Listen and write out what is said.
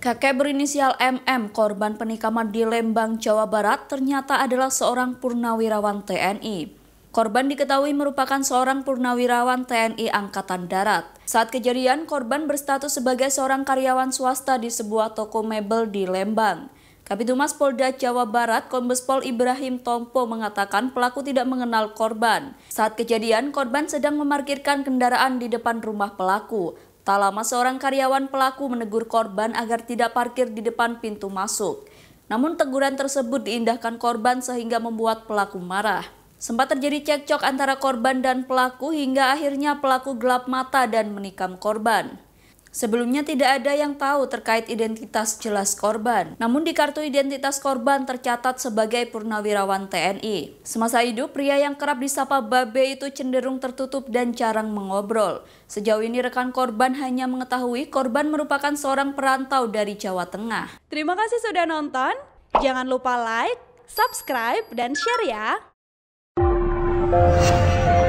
Kakek berinisial MM, korban penikaman di Lembang, Jawa Barat, ternyata adalah seorang purnawirawan TNI. Korban diketahui merupakan seorang purnawirawan TNI Angkatan Darat. Saat kejadian, korban berstatus sebagai seorang karyawan swasta di sebuah toko mebel di Lembang. Kabitumas Polda Jawa Barat, Kombes Pol Ibrahim Tompo mengatakan pelaku tidak mengenal korban. Saat kejadian, korban sedang memarkirkan kendaraan di depan rumah pelaku. Tak lama seorang karyawan pelaku menegur korban agar tidak parkir di depan pintu masuk. Namun teguran tersebut diindahkan korban sehingga membuat pelaku marah. Sempat terjadi cekcok antara korban dan pelaku hingga akhirnya pelaku gelap mata dan menikam korban. Sebelumnya tidak ada yang tahu terkait identitas jelas korban. Namun di kartu identitas korban tercatat sebagai purnawirawan TNI. Semasa hidup, pria yang kerap disapa Babe itu cenderung tertutup dan jarang mengobrol. Sejauh ini rekan korban hanya mengetahui korban merupakan seorang perantau dari Jawa Tengah. Terima kasih sudah nonton. Jangan lupa like, subscribe, dan share ya.